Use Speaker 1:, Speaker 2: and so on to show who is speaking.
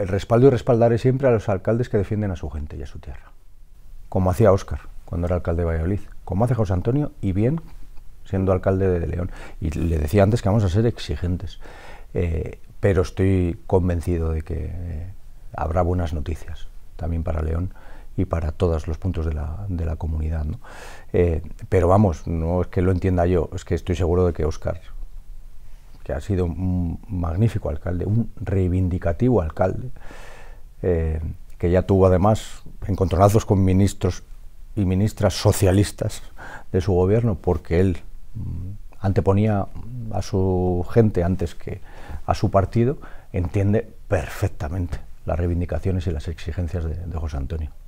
Speaker 1: el respaldo y respaldaré siempre a los alcaldes que defienden a su gente y a su tierra. Como hacía Óscar cuando era alcalde de Valladolid, como hace José Antonio y bien siendo alcalde de León. Y le decía antes que vamos a ser exigentes, eh, pero estoy convencido de que eh, habrá buenas noticias también para León y para todos los puntos de la, comunidad. Eh, pero vamos, no es que lo entienda yo, es que estoy seguro de que Óscar que ha sido un magnífico alcalde, un reivindicativo alcalde, eh, que ya tuvo además encontronazos con ministros y ministras socialistas de su gobierno, porque él mm, anteponía a su gente antes que a su partido, entiende perfectamente las reivindicaciones y las exigencias de José Antonio.